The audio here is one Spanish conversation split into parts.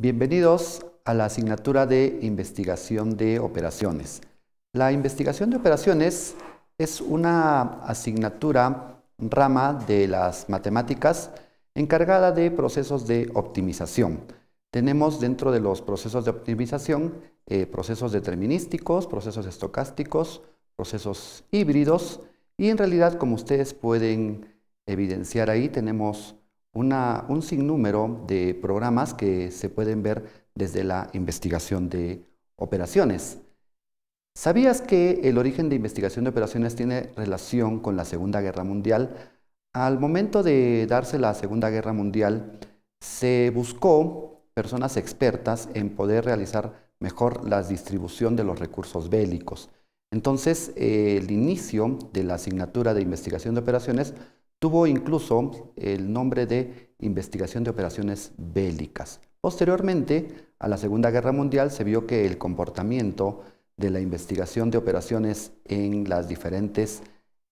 Bienvenidos a la asignatura de investigación de operaciones. La investigación de operaciones es una asignatura rama de las matemáticas encargada de procesos de optimización. Tenemos dentro de los procesos de optimización eh, procesos determinísticos, procesos estocásticos, procesos híbridos y en realidad como ustedes pueden evidenciar ahí tenemos un sinnúmero de programas que se pueden ver desde la investigación de operaciones. ¿Sabías que el origen de investigación de operaciones tiene relación con la Segunda Guerra Mundial? Al momento de darse la Segunda Guerra Mundial, se buscó personas expertas en poder realizar mejor la distribución de los recursos bélicos. Entonces, el inicio de la asignatura de investigación de operaciones Tuvo incluso el nombre de Investigación de Operaciones Bélicas. Posteriormente a la Segunda Guerra Mundial se vio que el comportamiento de la investigación de operaciones en las diferentes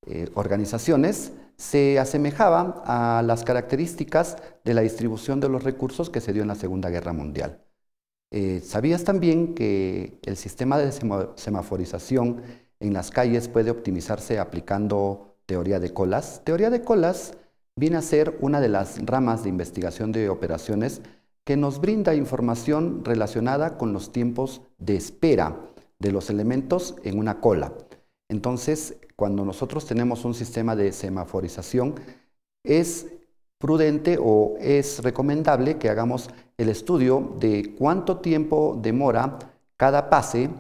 eh, organizaciones se asemejaba a las características de la distribución de los recursos que se dio en la Segunda Guerra Mundial. Eh, ¿Sabías también que el sistema de semaforización en las calles puede optimizarse aplicando teoría de colas. Teoría de colas viene a ser una de las ramas de investigación de operaciones que nos brinda información relacionada con los tiempos de espera de los elementos en una cola. Entonces, cuando nosotros tenemos un sistema de semaforización, es prudente o es recomendable que hagamos el estudio de cuánto tiempo demora cada pase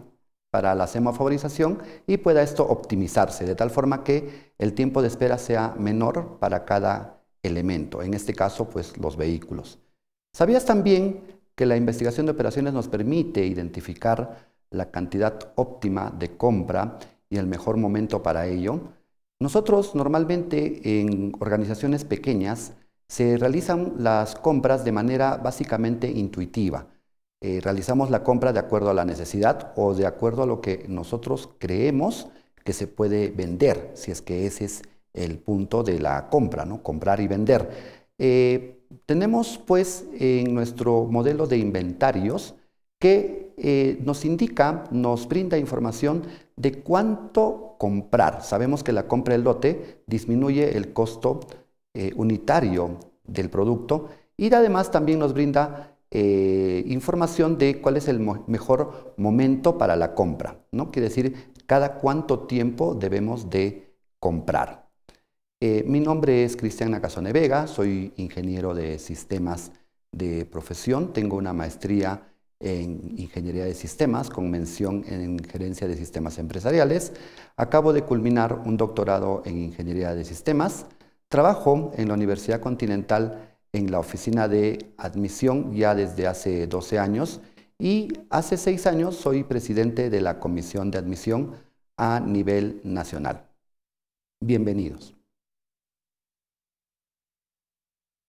para la semafavorización y pueda esto optimizarse, de tal forma que el tiempo de espera sea menor para cada elemento, en este caso pues los vehículos. ¿Sabías también que la investigación de operaciones nos permite identificar la cantidad óptima de compra y el mejor momento para ello? Nosotros normalmente en organizaciones pequeñas se realizan las compras de manera básicamente intuitiva, eh, realizamos la compra de acuerdo a la necesidad o de acuerdo a lo que nosotros creemos que se puede vender, si es que ese es el punto de la compra, ¿no? comprar y vender. Eh, tenemos pues en nuestro modelo de inventarios que eh, nos indica, nos brinda información de cuánto comprar. Sabemos que la compra del lote disminuye el costo unitario del producto y además también nos brinda eh, información de cuál es el mejor momento para la compra, ¿no? Quiere decir, cada cuánto tiempo debemos de comprar. Eh, mi nombre es Cristian Nacazone Vega, soy ingeniero de sistemas de profesión, tengo una maestría en ingeniería de sistemas con mención en gerencia de sistemas empresariales. Acabo de culminar un doctorado en ingeniería de sistemas. Trabajo en la Universidad Continental en la oficina de admisión ya desde hace 12 años y hace 6 años soy presidente de la Comisión de Admisión a nivel nacional. Bienvenidos.